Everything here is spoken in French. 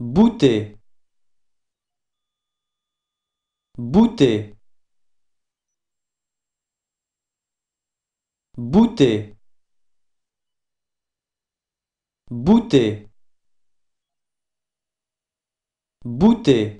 bouté bouté bouté bouté bouté